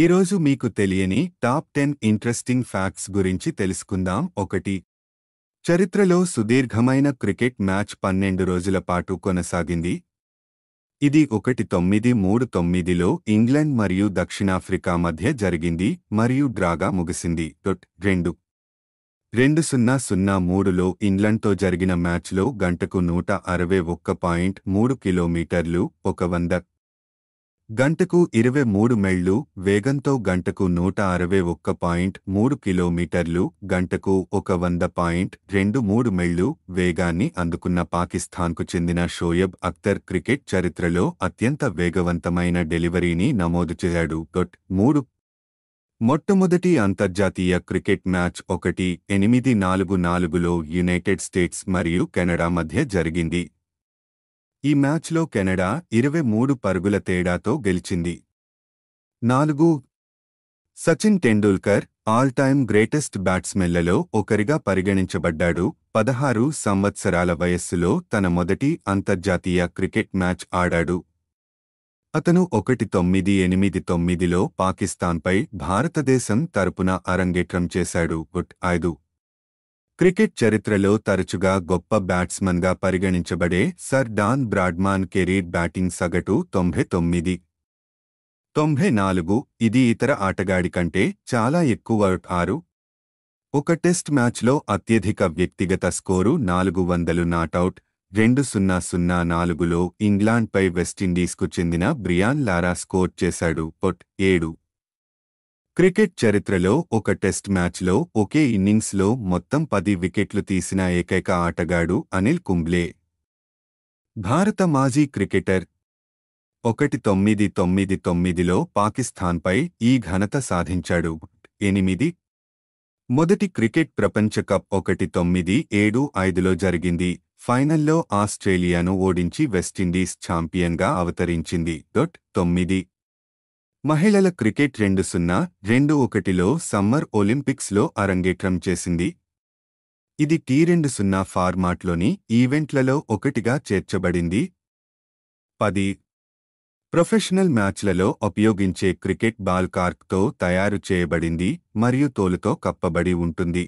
ఈరోజు మీకు తెలియని టాప్ టెన్ ఇంట్రెస్టింగ్ ఫ్యాక్ట్స్ గురించి తెలుసుకుందాం ఒకటి చరిత్రలో సుదీర్ఘమైన క్రికెట్ మ్యాచ్ పన్నెండు రోజుల పాటు కొనసాగింది ఇది ఒకటి తొమ్మిది మూడు తొమ్మిదిలో ఇంగ్లాండ్ మరియు దక్షిణాఫ్రికా మధ్య జరిగింది మరియు డ్రాగా ముగిసింది డొట్ రెండు రెండు సున్నా సున్నా మూడులో ఇంగ్లండ్తో జరిగిన మ్యాచ్లో గంటకు నూట అరవై ఒక్క పాయింట్ మూడు కిలోమీటర్లు ఒక వంద గంటకు ఇరవై మూడు మైళ్ళు వేగంతో గంటకు నూట అరవై ఒక్క పాయింట్ మూడు కిలోమీటర్లు గంటకు ఒక వంద పాయింట్ రెండు మూడు మైళ్ళు వేగాన్ని అందుకున్న పాకిస్తాన్కు చెందిన షోయబ్ అఖ్తర్ క్రికెట్ చరిత్రలో అత్యంత వేగవంతమైన డెలివరీని నమోదు చేశాడు గొట్ మూడు మొట్టమొదటి అంతర్జాతీయ క్రికెట్ మ్యాచ్ ఒకటి ఎనిమిది నాలుగు నాలుగులో యునైటెడ్ స్టేట్స్ మరియు కెనడా మధ్య జరిగింది ఈ మ్యాచ్లో కెనడా ఇరవై మూడు పరుగుల తేడాతో గెలిచింది నాలుగు Sachin Tendulkar all time greatest బ్యాట్స్మెన్లలో ఒకరిగా పరిగణించబడ్డాడు పదహారు సంవత్సరాల వయస్సులో తన మొదటి అంతర్జాతీయ క్రికెట్ మ్యాచ్ ఆడాడు అతను ఒకటి తొమ్మిది ఎనిమిది తొమ్మిదిలో పాకిస్తాన్పై భారతదేశం తరపున అరంగేట్రం చేశాడు గుట్ ఐదు క్రికెట్ చరిత్రలో తరచుగా గొప్ప బ్యాట్స్మన్గా పరిగణించబడే Sir Don Bradman career batting సగటు తొంభై తొమ్మిది తొంభై నాలుగు ఇది ఇతర ఆటగాడి కంటే చాలా ఎక్కువ ఆరు ఒక టెస్ట్ మ్యాచ్లో అత్యధిక వ్యక్తిగత స్కోరు నాలుగు వందలు నాటౌట్ రెండు సున్నా సున్నా నాలుగులో ఇంగ్లాండ్పై వెస్టిండీస్కు చెందిన బ్రియాన్ లారా స్కోర్ చేశాడు పొట్ ఏడు క్రికెట్ చరిత్రలో ఒక టెస్ట్ మ్యాచ్లో ఒకే ఇన్నింగ్స్లో మొత్తం పది వికెట్లు తీసిన ఏకైక ఆటగాడు అనిల్ కుంబ్లే భారత మాజీ క్రికెటర్ ఒకటి తొమ్మిది తొమ్మిది తొమ్మిదిలో పాకిస్తాన్పై ఈ ఘనత సాధించాడు ఎనిమిది మొదటి క్రికెట్ ప్రపంచ కప్ ఒకటి తొమ్మిది ఏడు ఐదులో జరిగింది ఫైనల్లో ఆస్ట్రేలియాను ఓడించి వెస్టిండీస్ ఛాంపియన్గా అవతరించింది డొట్ తొమ్మిది మహిళల క్రికెట్ రెండు సున్నా రెండు ఒకటిలో సమ్మర్ ఒలింపిక్స్లో అరంగేట్రం చేసింది ఇది టీ రెండు సున్నా ఫార్మాట్లోని ఈవెంట్లలో ఒకటిగా చేర్చబడింది పది ప్రొఫెషనల్ మ్యాచ్లలో ఉపయోగించే క్రికెట్ బాల్ కార్క్తో తయారు చేయబడింది మరియు తోలుతో కప్పబడి ఉంటుంది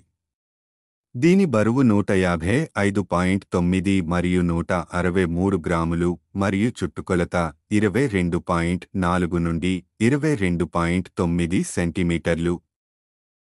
దీని బరువు నూట యాభై ఐదు పాయింట్ తొమ్మిది మరియు నూట అరవై మూడు గ్రాములు మరియు చుట్టుకొలత ఇరవై రెండు పాయింట్ నాలుగు నుండి ఇరవై రెండు పాయింట్ తొమ్మిది సెంటీమీటర్లు